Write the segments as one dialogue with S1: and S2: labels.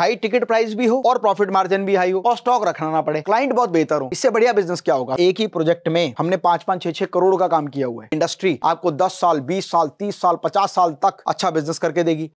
S1: high ticket price भी हो और प्रॉफिट मार्जिन भी हाई हो और स्टॉक रखना ना पड़े क्लाइंट बहुत बेहतर हो इससे बढ़िया बिजनेस क्या होगा एक ही प्रोजेक्ट में हमने पांच पांच छह छह करोड़ का काम किया हुआ है इंडस्ट्री आपको दस साल बीस साल तीस साल पचास साल तक अच्छा बिजनेस करके देगी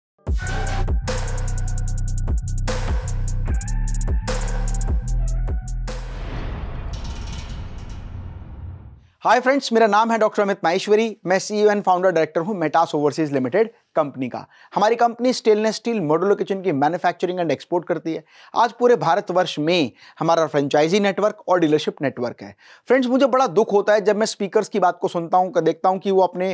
S1: हाय फ्रेंड्स मेरा नाम है डॉक्टर अमित माहेश्वरी मैं सीईओ एंड फाउंडर डायरेक्टर हूं मेटास ओवरसीज लिमिटेड कंपनी का हमारी company stainless steel modular kitchen की मैन्युफैक्चरिंग एंड एक्सपोर्ट करती है आज पूरे भारतवर्ष में हमारा फ्रेंचाइजी नेटवर्क और डीलरशिप नेटवर्क है फ्रेंड्स मुझे बड़ा दुख होता है जब मैं स्पीकर्स की बात को सुनता हूँ देखता हूँ कि वो अपने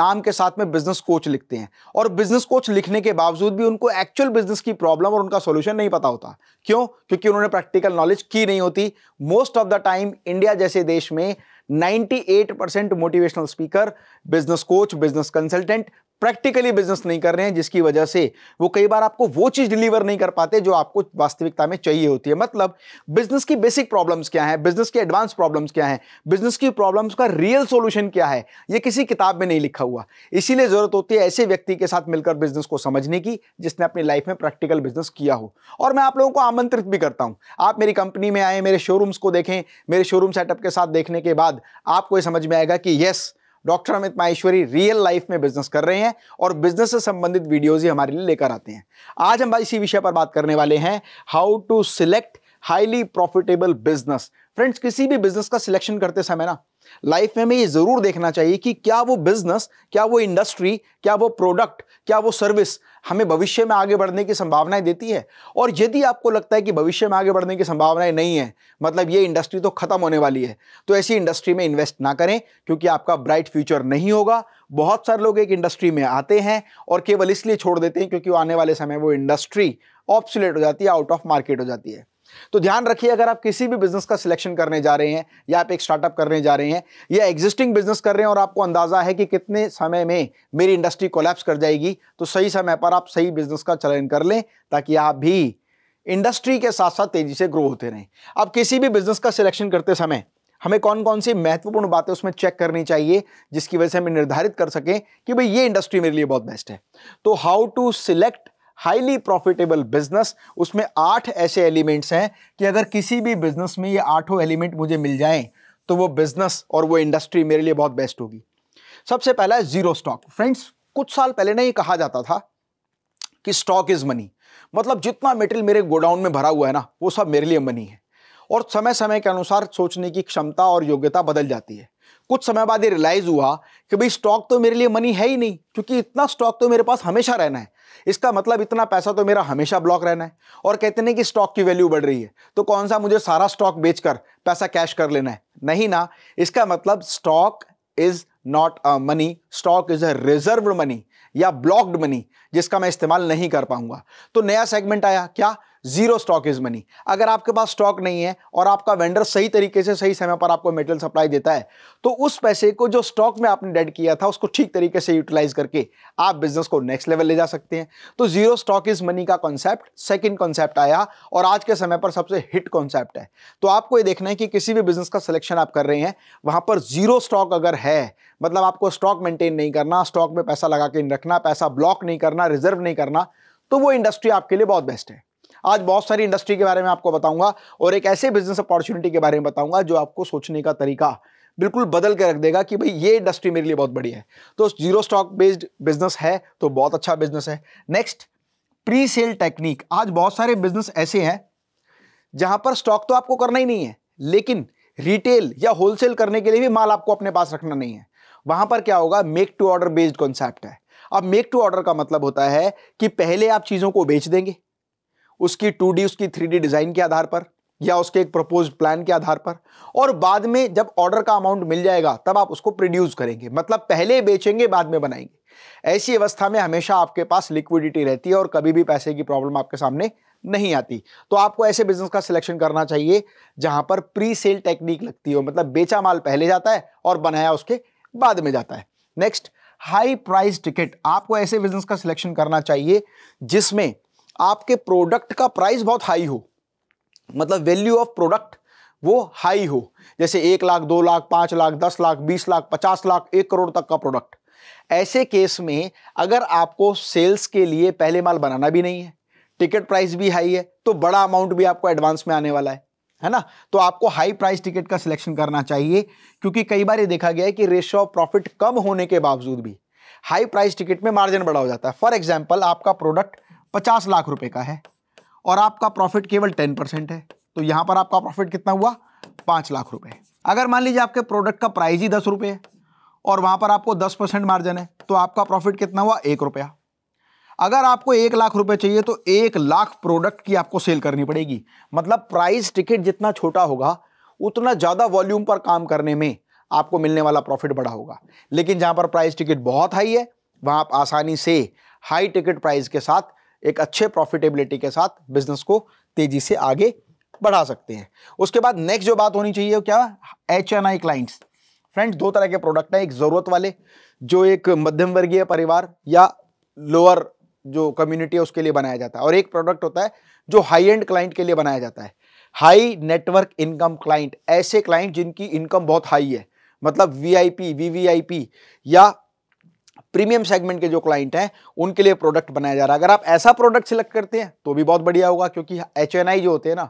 S1: नाम के साथ में बिजनेस कोच लिखते हैं और बिजनेस कोच लिखने के बावजूद भी उनको एक्चुअल बिजनेस की प्रॉब्लम और उनका सोल्यूशन नहीं पता होता क्यों क्योंकि उन्होंने प्रैक्टिकल नॉलेज की नहीं होती most of the time India जैसे देश में 98% motivational speaker, business coach, business consultant, practically business नहीं कर रहे हैं जिसकी वजह से वो कई बार आपको वो चीज़ डिलीवर नहीं कर पाते जो आपको वास्तविकता में चाहिए होती है मतलब बिजनेस की बेसिक प्रॉब्लम्स क्या है बिजनेस की एडवांस प्रॉब्लम्स क्या है बिजनेस की प्रॉब्लम्स का रियल सोल्यूशन क्या है ये किसी किताब में नहीं लिखा हुआ इसीलिए ज़रूरत होती है ऐसे व्यक्ति के साथ मिलकर बिजनेस को समझने की जिसने अपनी लाइफ में प्रैक्टिकल बिजनेस किया हो और मैं आप लोगों को आमंत्रित भी करता हूँ आप मेरी कंपनी में आए मेरे शोरूम्स को देखें मेरे शोरूम सेटअप के साथ देखने के बाद आपको ये समझ में आएगा कि yes doctor Amit Maheshwari real life में बिजनेस कर रहे हैं और बिजनेस से संबंधित वीडियोज ही हमारे लिए लेकर आते हैं आज हम इसी विषय पर बात करने वाले हैं how to select highly profitable business friends किसी भी बिजनेस का सिलेक्शन करते समय ना लाइफ में हमें ये जरूर देखना चाहिए कि क्या वो बिजनेस क्या वो इंडस्ट्री क्या वो प्रोडक्ट क्या वो सर्विस हमें भविष्य में आगे बढ़ने की संभावनाएं देती है और यदि आपको लगता है कि भविष्य में आगे बढ़ने की संभावनाएं नहीं है मतलब ये इंडस्ट्री तो ख़त्म होने वाली है तो ऐसी इंडस्ट्री में इन्वेस्ट ना करें क्योंकि आपका ब्राइट फ्यूचर नहीं होगा बहुत सारे लोग एक इंडस्ट्री में आते हैं और केवल इसलिए छोड़ देते हैं क्योंकि आने वाले समय वो इंडस्ट्री ऑप्सुलेट हो जाती है आउट ऑफ मार्केट हो जाती है तो ध्यान रखिए अगर आप किसी भी बिजनेस का सिलेक्शन करने जा रहे हैं या आप एक स्टार्टअप करने जा रहे हैं या एग्जिस्टिंग बिजनेस कर रहे हैं और आपको अंदाज़ा है कि कितने समय में मेरी इंडस्ट्री कोलैप्स कर जाएगी तो सही समय पर आप सही बिजनेस का चयन कर लें ताकि आप भी इंडस्ट्री के साथ साथ तेज़ी से ग्रो होते रहें अब किसी भी बिजनेस का सिलेक्शन करते समय हमें कौन कौन सी महत्वपूर्ण बातें उसमें चेक करनी चाहिए जिसकी वजह से हमें निर्धारित कर सकें कि भाई ये इंडस्ट्री मेरे लिए बहुत बेस्ट है तो how to select highly profitable business उसमें आठ ऐसे एलिमेंट्स हैं कि अगर किसी भी बिजनेस में ये आठों एलिमेंट मुझे मिल जाएं तो वो बिजनेस और वो इंडस्ट्री मेरे लिए बहुत बेस्ट होगी सबसे पहला है जीरो स्टॉक फ्रेंड्स कुछ साल पहले ना ये कहा जाता था कि स्टॉक इज मनी मतलब जितना मेटेरियल मेरे गोडाउन में भरा हुआ है ना वो सब मेरे लिए मनी है और समय समय के अनुसार सोचने की क्षमता और योग्यता बदल जाती है कुछ समय बाद ये रियलाइज़ हुआ कि भाई स्टॉक तो मेरे लिए मनी है ही नहीं क्योंकि इतना स्टॉक तो मेरे पास हमेशा रहना है इसका मतलब इतना पैसा तो मेरा हमेशा ब्लॉक रहना है और कहते हैं कि स्टॉक की वैल्यू बढ़ रही है तो कौन सा मुझे सारा स्टॉक बेचकर पैसा कैश कर लेना है नहीं ना इसका मतलब stock is not a money stock is a reserve money या ब्लॉक्ड मनी जिसका मैं इस्तेमाल नहीं कर पाऊंगा तो नया सेगमेंट आया क्या जीरो स्टॉक इज मनी अगर आपके पास स्टॉक नहीं है और आपका वेंडर सही तरीके से सही समय पर आपको मेटेरियल सप्लाई देता है तो उस पैसे को जो स्टॉक में आपने डेड किया था उसको ठीक तरीके से यूटिलाइज करके आप बिजनेस को नेक्स्ट लेवल ले जा सकते हैं तो जीरो स्टॉक इज मनी का कॉन्सेप्ट सेकेंड कॉन्सेप्ट आया और आज के समय पर सबसे हिट कॉन्सेप्ट है तो आपको ये देखना है कि किसी भी बिजनेस का सिलेक्शन आप कर रहे हैं वहां पर जीरो स्टॉक अगर है मतलब आपको स्टॉक मेंटेन नहीं करना स्टॉक में पैसा लगा के रखना पैसा ब्लॉक नहीं करना रिजर्व नहीं करना तो वो इंडस्ट्री आपके लिए बहुत बेस्ट है आज बहुत सारी इंडस्ट्री के बारे में आपको बताऊंगा और एक ऐसे बिजनेस अपॉर्चुनिटी के बारे में बताऊंगा जो आपको सोचने का तरीका बिल्कुल बदल के रख देगा कि भाई ये इंडस्ट्री मेरे लिए बहुत बड़ी है तो जीरो स्टॉक बेस्ड बिजनेस है तो बहुत अच्छा बिजनेस है नेक्स्ट प्री सेल टेक्निक आज बहुत सारे बिजनेस ऐसे हैं जहां पर स्टॉक तो आपको करना ही नहीं है लेकिन रिटेल या होलसेल करने के लिए भी माल आपको अपने पास रखना नहीं है वहां पर क्या होगा make to order based concept है अब मेक टू ऑर्डर का मतलब होता है कि पहले आप चीज़ों को बेच देंगे उसकी टू उसकी थ्री डिज़ाइन के आधार पर या उसके एक प्रपोज प्लान के आधार पर और बाद में जब ऑर्डर का अमाउंट मिल जाएगा तब आप उसको प्रोड्यूस करेंगे मतलब पहले बेचेंगे बाद में बनाएंगे ऐसी अवस्था में हमेशा आपके पास लिक्विडिटी रहती है और कभी भी पैसे की प्रॉब्लम आपके सामने नहीं आती तो आपको ऐसे बिजनेस का सिलेक्शन करना चाहिए जहां पर प्री सेल टेक्निक लगती हो मतलब बेचा माल पहले जाता है और बनाया उसके बाद में जाता है नेक्स्ट हाई प्राइस टिकट आपको ऐसे बिजनेस का सिलेक्शन करना चाहिए जिसमें आपके प्रोडक्ट का प्राइस बहुत हाई हो मतलब वैल्यू ऑफ प्रोडक्ट वो हाई हो जैसे एक लाख दो लाख पांच लाख दस लाख बीस लाख पचास लाख एक करोड़ तक का प्रोडक्ट ऐसे केस में अगर आपको सेल्स के लिए पहले माल बनाना भी नहीं है टिकट प्राइस भी हाई है तो बड़ा अमाउंट भी आपको एडवांस में आने वाला है है ना तो आपको हाई प्राइस टिकट का सिलेक्शन करना चाहिए क्योंकि कई बार ये देखा गया है कि रेशियो ऑफ प्रॉफिट कम होने के बावजूद भी हाई प्राइस टिकट में मार्जिन बड़ा हो जाता है फॉर एग्जाम्पल आपका प्रोडक्ट पचास लाख रुपए का है और आपका प्रॉफिट केवल टेन परसेंट है तो यहां पर आपका प्रॉफिट कितना हुआ पाँच लाख रुपए अगर मान लीजिए आपके प्रोडक्ट का प्राइस ही दस रुपये है और वहां पर आपको दस परसेंट मार्जिन है तो आपका प्रॉफिट कितना हुआ एक रुपया अगर आपको एक लाख रुपए चाहिए तो एक लाख प्रोडक्ट की आपको सेल करनी पड़ेगी मतलब प्राइस टिकट जितना छोटा होगा उतना ज़्यादा वॉल्यूम पर काम करने में आपको मिलने वाला प्रॉफिट बड़ा होगा लेकिन जहाँ पर प्राइस टिकट बहुत हाई है वहां आप आसानी से हाई टिकट प्राइस के साथ एक अच्छे प्रॉफिटेबिलिटी के साथ बिजनेस को तेजी से आगे बढ़ा सकते हैं उसके बाद नेक्स्ट जो बात होनी चाहिए वो क्या H N I clients friends दो तरह के प्रोडक्ट हैं एक ज़रूरत वाले जो एक मध्यम वर्गीय परिवार या लोअर जो कम्युनिटी है उसके लिए बनाया जाता है और एक प्रोडक्ट होता है जो हाई एंड क्लाइंट के लिए बनाया जाता है हाई नेटवर्क इनकम क्लाइंट ऐसे क्लाइंट जिनकी इनकम बहुत हाई है मतलब वीआईपी वीवीआईपी या प्रीमियम सेगमेंट के जो क्लाइंट हैं उनके लिए प्रोडक्ट बनाया जा रहा है अगर आप ऐसा प्रोडक्ट सिलेक्ट करते हैं तो भी बहुत बढ़िया होगा क्योंकि एच जो होते हैं ना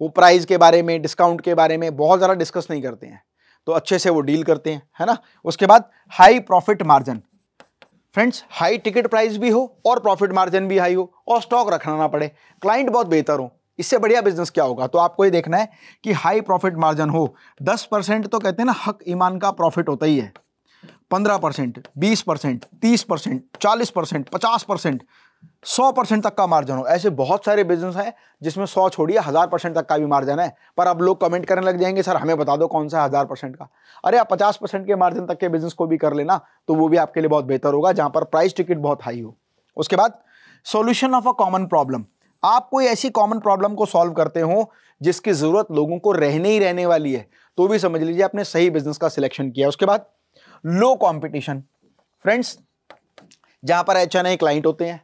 S1: वो प्राइस के बारे में डिस्काउंट के बारे में बहुत ज़्यादा डिस्कस नहीं करते हैं तो अच्छे से वो डील करते हैं है ना उसके बाद high profit margin friends high ticket price भी हो और प्रॉफिट मार्जिन भी हाई हो और स्टॉक रखना ना पड़े क्लाइंट बहुत बेहतर हो इससे बढ़िया बिजनेस क्या होगा तो आपको ये देखना है कि हाई प्रॉफिट मार्जिन हो 10 परसेंट तो कहते हैं ना हक ईमान का प्रॉफिट होता ही है पंद्रह परसेंट बीस परसेंट तीस परसेंट चालीस परसेंट पचास परसेंट सौ परसेंट तक का मार्जिन हो ऐसे बहुत सारे बिजनेस हैं जिसमें सौ छोड़िए हज़ार परसेंट तक का भी मार्जिन है पर अब लोग कमेंट करने लग जाएंगे सर हमें बता दो कौन सा हज़ार परसेंट का अरे आप पचास परसेंट के मार्जिन तक के बिजनेस को भी कर लेना तो वो भी आपके लिए बहुत बेहतर होगा जहाँ पर प्राइस टिकट बहुत हाई हो उसके बाद solution of a common problem आप कोई ऐसी कॉमन प्रॉब्लम को सॉल्व करते हो जिसकी ज़रूरत लोगों को रहने ही रहने वाली है तो भी समझ लीजिए आपने सही बिजनेस का सिलेक्शन किया उसके बाद लो कॉम्पिटिशन फ्रेंड्स जहां पर एच एन आई क्लाइंट होते हैं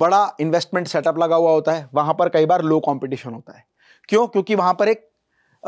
S1: बड़ा इन्वेस्टमेंट सेटअप लगा हुआ होता है वहां पर कई बार लो कॉम्पिटिशन होता है क्यों क्योंकि वहां पर एक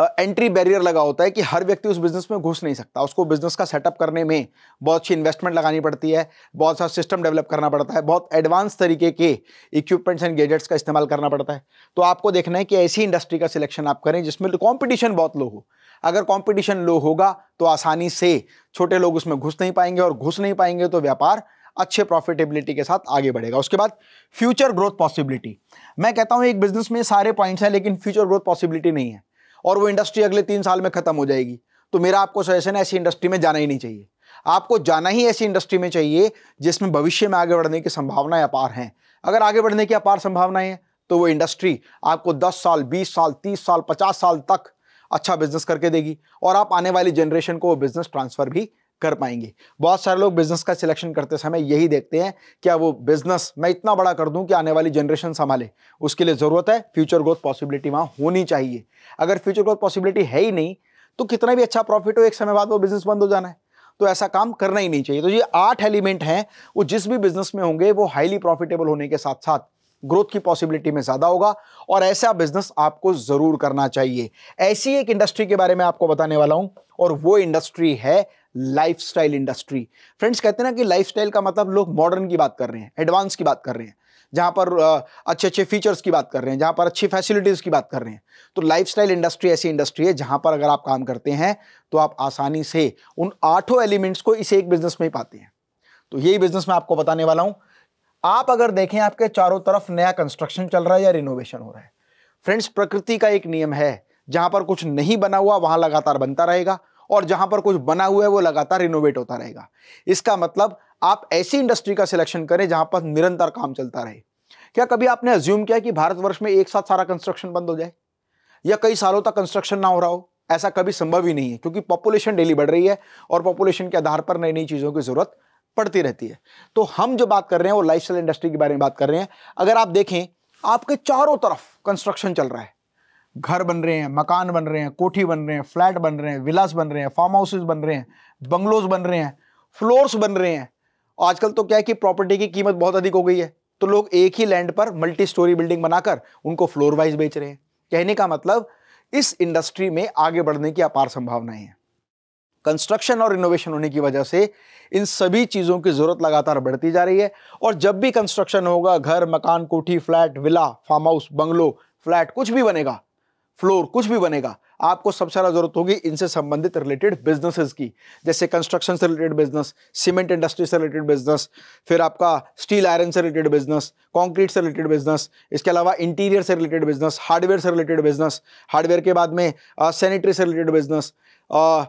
S1: एंट्री बैरियर लगा होता है कि हर व्यक्ति उस बिज़नेस में घुस नहीं सकता उसको बिज़नेस का सेटअप करने में बहुत अच्छी इन्वेस्टमेंट लगानी पड़ती है बहुत सारा सिस्टम डेवलप करना पड़ता है बहुत एडवांस तरीके के इक्विपमेंट्स एंड गैजेट्स का इस्तेमाल करना पड़ता है तो आपको देखना है कि ऐसी इंडस्ट्री का सिलेक्शन आप करें जिसमें कॉम्पिटिशन बहुत लो हो अगर कॉम्पिटिशन लो होगा तो आसानी से छोटे लोग उसमें घुस नहीं पाएंगे और घुस नहीं पाएंगे तो व्यापार अच्छे प्रॉफिटेबिलिटी के साथ आगे बढ़ेगा उसके बाद फ्यूचर ग्रोथ पॉसिबिलिटी मैं कहता हूँ एक बिजनेस में सारे पॉइंट्स हैं लेकिन फ्यूचर ग्रोथ पॉसिबिलिटी नहीं है और वो इंडस्ट्री अगले तीन साल में ख़त्म हो जाएगी तो मेरा आपको सजेशन ऐसी इंडस्ट्री में जाना ही नहीं चाहिए आपको जाना ही ऐसी इंडस्ट्री में चाहिए जिसमें भविष्य में आगे बढ़ने की संभावनाएं अपार हैं अगर आगे बढ़ने की अपार संभावनाएं हैं तो वो इंडस्ट्री आपको 10 साल 20 साल 30 साल 50 साल तक अच्छा बिजनेस करके देगी और आप आने वाली जनरेशन को वो बिजनेस ट्रांसफर भी कर पाएंगे बहुत सारे लोग बिजनेस का सिलेक्शन करते समय यही देखते हैं क्या वो बिजनेस मैं इतना बड़ा कर दूं कि आने वाली जनरेशन संभाले उसके लिए ज़रूरत है फ्यूचर ग्रोथ पॉसिबिलिटी वहाँ होनी चाहिए अगर फ्यूचर ग्रोथ पॉसिबिलिटी है ही नहीं तो कितना भी अच्छा प्रॉफिट हो एक समय बाद वो बिजनेस बंद हो जाना है तो ऐसा काम करना ही नहीं चाहिए तो ये आठ एलिमेंट हैं वो जिस भी बिजनेस में होंगे वो हाईली प्रॉफिटेबल होने के साथ साथ ग्रोथ की पॉसिबिलिटी में ज़्यादा होगा और ऐसा बिजनेस आपको ज़रूर करना चाहिए ऐसी एक इंडस्ट्री के बारे में आपको बताने वाला हूँ और वो इंडस्ट्री है लाइफस्टाइल इंडस्ट्री फ्रेंड्स कहते हैं ना कि लाइफस्टाइल का मतलब लोग मॉडर्न की बात कर रहे हैं एडवांस की बात कर रहे हैं जहां पर अच्छे अच्छे फीचर्स की बात कर रहे हैं जहां पर अच्छी फैसिलिटीज़ की बात कर रहे हैं तो लाइफस्टाइल इंडस्ट्री ऐसी इंडस्ट्री है जहां पर अगर आप काम करते हैं तो आप आसानी से उन आठों एलिमेंट्स को इस एक बिजनेस में ही पाते हैं तो यही बिजनेस मैं आपको बताने वाला हूं आप अगर देखें आपके चारों तरफ नया कंस्ट्रक्शन चल रहा है या रिनोवेशन हो रहा है फ्रेंड्स प्रकृति का एक नियम है जहां पर कुछ नहीं बना हुआ वहां लगातार बनता रहेगा और जहां पर कुछ बना हुआ है वो लगातार रिनोवेट होता रहेगा इसका मतलब आप ऐसी इंडस्ट्री का सिलेक्शन करें जहां पर निरंतर काम चलता रहे क्या कभी आपने अज्यूम किया कि भारतवर्ष में एक साथ सारा कंस्ट्रक्शन बंद हो जाए या कई सालों तक कंस्ट्रक्शन ना हो रहा हो ऐसा कभी संभव ही नहीं है क्योंकि पॉपुलेशन डेली बढ़ रही है और पॉपुलेशन के आधार पर नई नई चीज़ों की ज़रूरत पड़ती रहती है तो हम जो बात कर रहे हैं वो लाइफ इंडस्ट्री के बारे में बात कर रहे हैं अगर आप देखें आपके चारों तरफ कंस्ट्रक्शन चल रहा है घर बन रहे हैं मकान बन रहे हैं कोठी बन रहे हैं फ्लैट बन रहे हैं विलास बन रहे हैं फार्म हाउसेज बन रहे हैं बंगलोज बन रहे हैं फ्लोर्स बन रहे हैं आजकल तो क्या है कि प्रॉपर्टी की कीमत बहुत अधिक हो गई है तो लोग एक ही लैंड पर मल्टी स्टोरी बिल्डिंग बनाकर उनको फ्लोर वाइज बेच रहे हैं कहने का मतलब इस इंडस्ट्री में आगे बढ़ने की अपार संभावनाएं हैं कंस्ट्रक्शन और इनोवेशन होने की वजह से इन सभी चीज़ों की ज़रूरत लगातार बढ़ती जा रही है और जब भी कंस्ट्रक्शन होगा घर मकान कोठी flat villa farm house bungalow flat कुछ भी बनेगा फ्लोर कुछ भी बनेगा आपको सबसे ज़्यादा ज़रूरत होगी इनसे संबंधित रिलेटेड बिजनेसेस की जैसे कंस्ट्रक्शन से रिलेटेड बिजनेस सीमेंट इंडस्ट्री से रिलेटेड बिजनेस फिर आपका स्टील आयरन से रिलेटेड बिजनेस कंक्रीट से रिलेटेड बिजनेस इसके अलावा इंटीरियर से रिलेटेड बिजनेस हार्डवेयर से रिलेटेड बिजनेस हार्डवेयर के बाद में सैनिटरी से रिलेटेड बिजनेस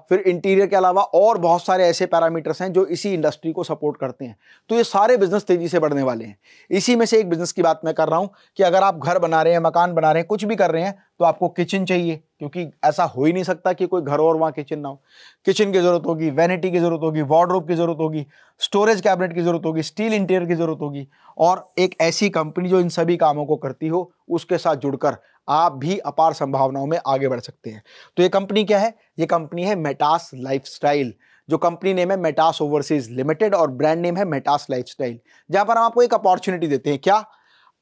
S1: फिर इंटीरियर के अलावा और बहुत सारे ऐसे पैरामीटर्स हैं जो इसी इंडस्ट्री को सपोर्ट करते हैं तो ये सारे बिजनेस तेज़ी से बढ़ने वाले हैं इसी में से एक बिज़नेस की बात मैं कर रहा हूँ कि अगर आप घर बना रहे हैं मकान बना रहे हैं कुछ भी कर रहे हैं तो आपको किचन चाहिए क्योंकि ऐसा हो ही नहीं सकता कि कोई घर और वहाँ किचन ना हो किचन की ज़रूरत होगी वैनिटी की ज़रूरत होगी वार्ड्रोब की ज़रूरत होगी स्टोरेज कैबिनेट की ज़रूरत होगी स्टील इंटीरियर की ज़रूरत होगी और एक ऐसी कंपनी जो इन सभी कामों को करती हो उसके साथ जुड़कर आप भी अपार संभावनाओं में आगे बढ़ सकते हैं तो ये कंपनी क्या है ये कंपनी है मेटास लाइफ जो कंपनी नेम है मेटास ओवरसीज लिमिटेड और ब्रांड नेम है मेटास लाइफस्टाइल जहां पर हम आपको एक अपॉर्चुनिटी देते हैं क्या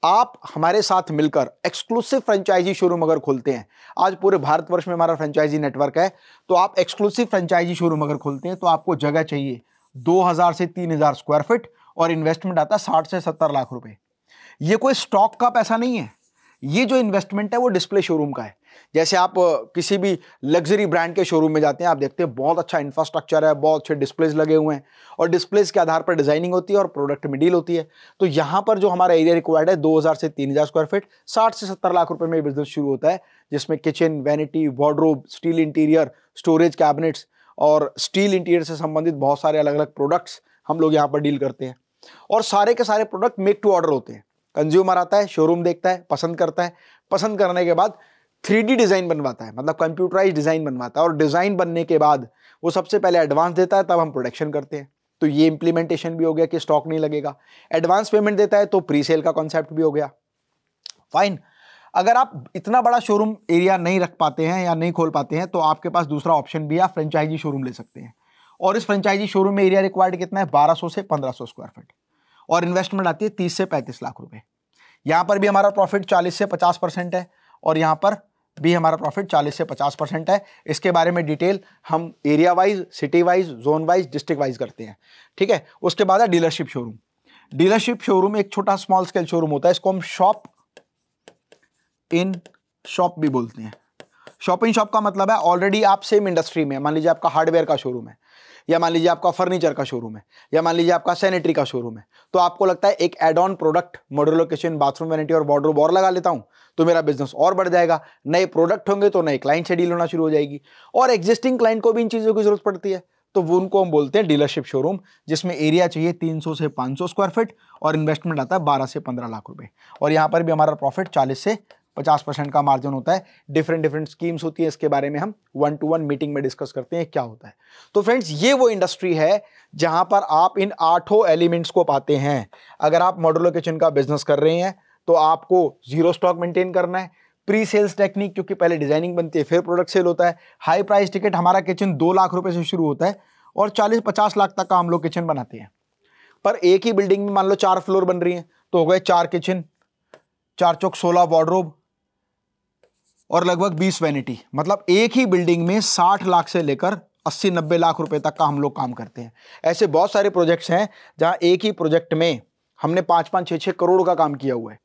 S1: आप हमारे साथ मिलकर एक्सक्लूसिव फ्रेंचाइजी शोरूम अगर खोलते हैं आज पूरे भारतवर्ष में हमारा फ्रेंचाइजी नेटवर्क है तो आप एक्सक्लूसिव फ्रेंचाइजी शोरूम अगर खोलते हैं तो आपको जगह चाहिए 2000 से 3000 स्क्वायर फीट और इन्वेस्टमेंट आता है साठ से सत्तर लाख रुपए ये कोई स्टॉक का पैसा नहीं है ये जो इन्वेस्टमेंट है वो डिस्प्ले शोरूम का है जैसे आप किसी भी लग्जरी ब्रांड के शोरूम में जाते हैं आप देखते हैं बहुत अच्छा इंफ्रास्ट्रक्चर है बहुत अच्छे डिस्प्लेज लगे हुए हैं और डिस्प्लेज के आधार पर डिजाइनिंग होती है और प्रोडक्ट में डील होती है तो यहाँ पर जो हमारा एरिया रिक्वायर्ड है 2000 से 3000 स्क्वायर फीट 60 से 70 लाख रुपए में बिजनेस शुरू होता है जिसमें kitchen vanity wardrobe steel interior storage cabinets और स्टील इंटीरियर से संबंधित बहुत सारे अलग अलग प्रोडक्ट्स हम लोग यहाँ पर डील करते हैं और सारे के सारे प्रोडक्ट मेक टू ऑर्डर होते हैं कंज्यूमर आता है शोरूम देखता है पसंद करता है पसंद करने के बाद थ्री डिज़ाइन बनवाता है मतलब कंप्यूटराइज डिज़ाइन बनवाता है और डिज़ाइन बनने के बाद वो सबसे पहले एडवांस देता है तब हम प्रोडक्शन करते हैं तो ये इंप्लीमेंटेशन भी हो गया कि स्टॉक नहीं लगेगा एडवांस पेमेंट देता है तो प्री सेल का कॉन्सेप्ट भी हो गया फाइन अगर आप इतना बड़ा शोरूम एरिया नहीं रख पाते हैं या नहीं खोल पाते हैं तो आपके पास दूसरा ऑप्शन भी है आप फ्रेंचाइजी शोरूम ले सकते हैं और इस फ्रेंचाइजी शोरूम में एरिया रिक्वायर्ड कितना है 1200 से 1500 स्क्वायर फीट और इन्वेस्टमेंट आती है 30 से 35 लाख रुपए यहाँ पर भी हमारा प्रॉफिट 40 से 50 परसेंट है और यहाँ पर भी हमारा प्रॉफिट 40 से 50 परसेंट है इसके बारे में डिटेल हम area wise city wise zone wise district wise करते हैं ठीक है उसके बाद है डीलरशिप शोरूम डीलरशिप शोरूम एक छोटा स्मॉल स्केल शोरूम होता है इसको हम शॉप इन शॉप भी बोलते हैं शॉप इन शॉप का मतलब है ऑलरेडी आप सेम इंडस्ट्री में मान लीजिए आपका हार्डवेयर का शोरूम है या मान लीजिए आपका फर्नीचर का शोरूम है या मान लीजिए आपका सैनिटरी का शोरूम है तो आपको लगता है एक add on product model location bathroom vanity और बॉर्डर और लगा लेता हूँ तो मेरा बिजनेस और बढ़ जाएगा नए प्रोडक्ट होंगे तो नए क्लाइंट से डील होना शुरू हो जाएगी और एग्जिस्टिंग क्लाइंट को भी इन चीज़ों की जरूरत पड़ती है तो वो उनको हम बोलते हैं डीलरशिप शोरूम जिसमें एरिया चाहिए 300 से 500 स्क्वायर फीट और इन्वेस्टमेंट आता है 12 से 15 लाख रुपए और यहाँ पर भी हमारा प्रॉफिट 40 से पचास परसेंट का मार्जिन होता है डिफरेंट डिफरेंट स्कीम्स होती है इसके बारे में हम वन टू वन मीटिंग में डिस्कस करते हैं क्या होता है तो फ्रेंड्स ये वो इंडस्ट्री है जहां पर आप इन आठों एलिमेंट्स को पाते हैं अगर आप मॉडलो किचन का बिजनेस कर रहे हैं तो आपको जीरो स्टॉक मेंटेन करना है प्री सेल्स टेक्निक क्योंकि पहले डिजाइनिंग बनती है फिर प्रोडक्ट सेल होता है हाई प्राइस टिकट हमारा किचन दो लाख रुपए से शुरू होता है और चालीस पचास लाख तक का हम लोग किचन बनाते हैं पर एक ही बिल्डिंग में मान लो चार फ्लोर बन रही है तो हो गए चार किचन चार चौक सोलह वार्ड्रोब और लगभग बीस वैनिटी मतलब एक ही बिल्डिंग में साठ लाख से लेकर अस्सी नब्बे लाख रुपए तक का हम लोग काम करते हैं ऐसे बहुत सारे प्रोजेक्ट्स हैं जहां एक ही प्रोजेक्ट में हमने पाँच पाँच छः छः करोड़ का काम किया हुआ है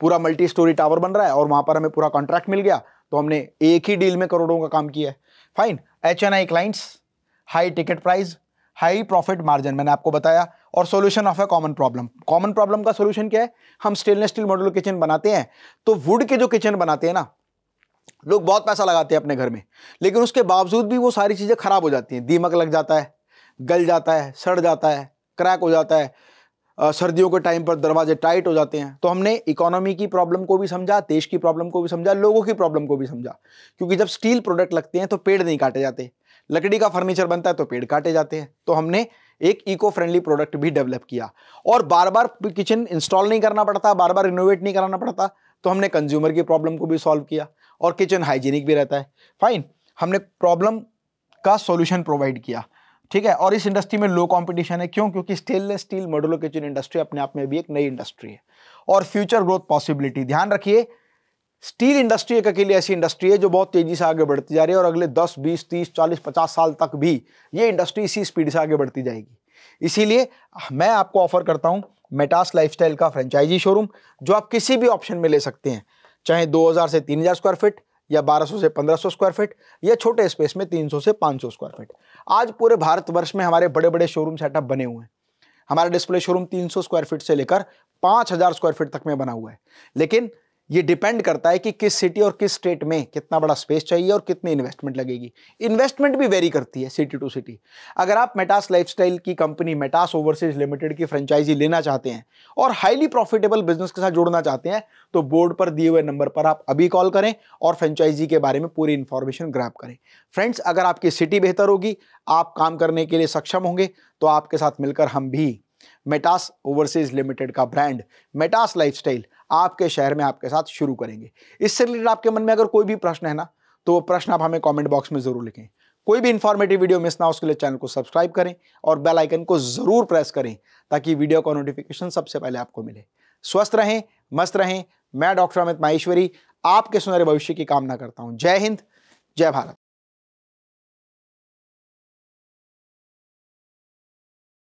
S1: पूरा मल्टी स्टोरी टावर बन रहा है और वहाँ पर हमें पूरा कॉन्ट्रैक्ट मिल गया तो हमने एक ही डील में करोड़ों का काम किया है fine H N I clients high ticket price high profit margin मैंने आपको बताया और solution of a common problem common problem का सॉल्यूशन क्या है हम स्टेनलेस स्टील मॉडल किचन बनाते हैं तो वुड के जो किचन बनाते हैं ना लोग बहुत पैसा लगाते हैं अपने घर में लेकिन उसके बावजूद भी वो सारी चीज़ें ख़राब हो जाती हैं दीमक लग जाता है गल जाता है सड़ जाता है क्रैक हो जाता है सर्दियों के टाइम पर दरवाजे टाइट हो जाते हैं तो हमने इकोनॉमी की प्रॉब्लम को भी समझा देश की प्रॉब्लम को भी समझा लोगों की प्रॉब्लम को भी समझा क्योंकि जब स्टील प्रोडक्ट लगते हैं तो पेड़ नहीं काटे जाते लकड़ी का फर्नीचर बनता है तो पेड़ काटे जाते हैं तो हमने एक इको फ्रेंडली प्रोडक्ट भी डेवलप किया और बार बार किचन इंस्टॉल नहीं करना पड़ता बार बार रिनोवेट नहीं कराना पड़ता तो हमने कंज्यूमर की प्रॉब्लम को भी सॉल्व किया और किचन हाइजीनिक भी रहता है फाइन हमने प्रॉब्लम का सॉल्यूशन प्रोवाइड किया ठीक है और इस इंडस्ट्री में लो कंपटीशन है क्यों क्योंकि stainless steel modular kitchen industry अपने आप में भी एक नई इंडस्ट्री है और फ्यूचर ग्रोथ पॉसिबिलिटी ध्यान रखिए स्टील इंडस्ट्री एक अकेली ऐसी इंडस्ट्री है जो बहुत तेजी से आगे बढ़ती जा रही है और अगले 10, 20, 30, 40, 50 साल तक भी ये इंडस्ट्री इसी स्पीड से आगे बढ़ती जाएगी इसीलिए मैं आपको ऑफर करता हूँ मेटास लाइफस्टाइल का फ्रेंचाइजी शोरूम जो आप किसी भी ऑप्शन में ले सकते हैं चाहे 2000 से 3000 स्क्वायर फीट या 1200 से 1500 स्क्वायर फीट या छोटे स्पेस में 300 से 500 स्क्वायर फीट आज पूरे भारतवर्ष में हमारे बड़े बड़े शोरूम सेटअप बने हुए हैं हमारा डिस्प्ले शोरूम 300 स्क्वायर फीट से लेकर 5000 स्क्वायर फीट तक में बना हुआ है लेकिन ये डिपेंड करता है कि किस सिटी और किस स्टेट में कितना बड़ा स्पेस चाहिए और कितनी इन्वेस्टमेंट लगेगी इन्वेस्टमेंट भी वेरी करती है सिटी टू सिटी अगर आप मेटास लाइफस्टाइल की कंपनी मेटास ओवरसीज लिमिटेड की फ्रेंचाइजी लेना चाहते हैं और हाईली प्रॉफिटेबल बिजनेस के साथ जुड़ना चाहते हैं तो बोर्ड पर दिए हुए नंबर पर आप अभी कॉल करें और फ्रेंचाइजी के बारे में पूरी इन्फॉर्मेशन ग्रैप करें फ्रेंड्स अगर आपकी सिटी बेहतर होगी आप काम करने के लिए सक्षम होंगे तो आपके साथ मिलकर हम भी मेटास ओवरसीज लिमिटेड का ब्रांड मेटास लाइफस्टाइल आपके शहर में आपके साथ शुरू करेंगे इससे रिलेटेड आपके मन में अगर कोई भी प्रश्न है ना तो वो प्रश्न आप हमें कमेंट बॉक्स में ज़रूर लिखें कोई भी इन्फॉर्मेटिव वीडियो मिस ना उसके लिए चैनल को सब्सक्राइब करें और बेल आइकन को ज़रूर प्रेस करें ताकि वीडियो का नोटिफिकेशन सबसे पहले आपको मिले स्वस्थ रहें मस्त रहें मैं डॉक्टर अमित माहेश्वरी आपके सुनहरे भविष्य की कामना करता हूँ जय हिंद जय भारत